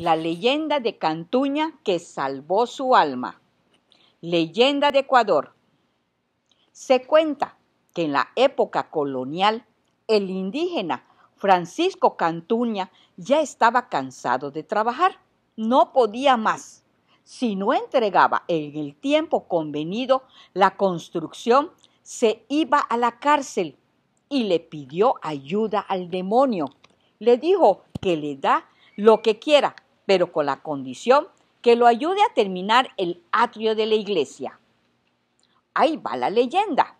La leyenda de Cantuña que salvó su alma. Leyenda de Ecuador. Se cuenta que en la época colonial el indígena Francisco Cantuña ya estaba cansado de trabajar, no podía más. Si no entregaba en el tiempo convenido la construcción, se iba a la cárcel y le pidió ayuda al demonio. Le dijo que le da lo que quiera, pero con la condición que lo ayude a terminar el atrio de la iglesia. Ahí va la leyenda.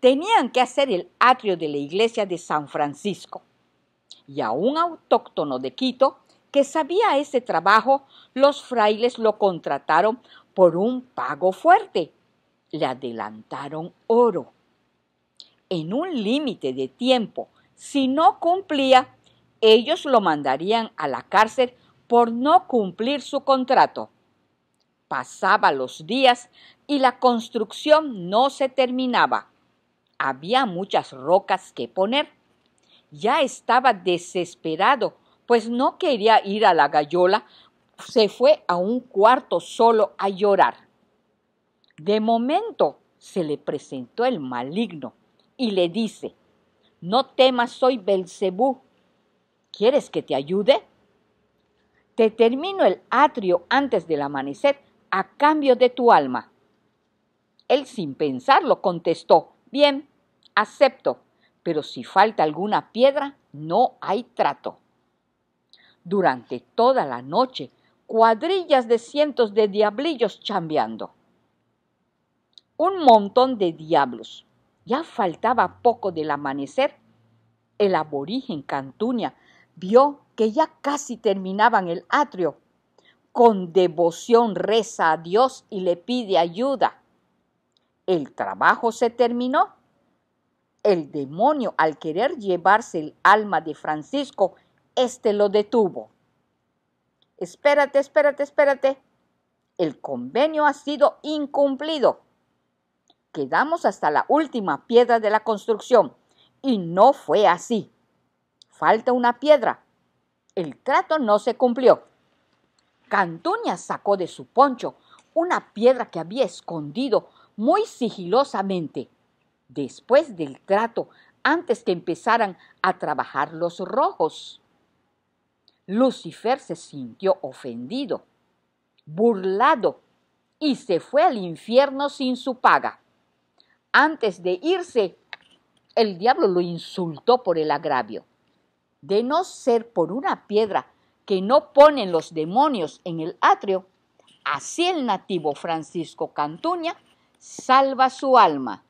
Tenían que hacer el atrio de la iglesia de San Francisco. Y a un autóctono de Quito que sabía ese trabajo, los frailes lo contrataron por un pago fuerte. Le adelantaron oro. En un límite de tiempo, si no cumplía, ellos lo mandarían a la cárcel por no cumplir su contrato. Pasaba los días y la construcción no se terminaba. Había muchas rocas que poner. Ya estaba desesperado, pues no quería ir a la gallola. Se fue a un cuarto solo a llorar. De momento se le presentó el maligno y le dice: No temas, soy Belcebú. ¿Quieres que te ayude? Te termino el atrio antes del amanecer a cambio de tu alma. Él sin pensarlo contestó, bien, acepto, pero si falta alguna piedra, no hay trato. Durante toda la noche, cuadrillas de cientos de diablillos chambeando. Un montón de diablos. Ya faltaba poco del amanecer. El aborigen Cantuña vio que ya casi terminaban el atrio. Con devoción reza a Dios y le pide ayuda. El trabajo se terminó. El demonio, al querer llevarse el alma de Francisco, éste lo detuvo. Espérate, espérate, espérate. El convenio ha sido incumplido. Quedamos hasta la última piedra de la construcción y no fue así falta una piedra. El trato no se cumplió. Cantuña sacó de su poncho una piedra que había escondido muy sigilosamente. Después del trato, antes que empezaran a trabajar los rojos. Lucifer se sintió ofendido, burlado, y se fue al infierno sin su paga. Antes de irse, el diablo lo insultó por el agravio de no ser por una piedra que no ponen los demonios en el atrio, así el nativo Francisco Cantuña salva su alma.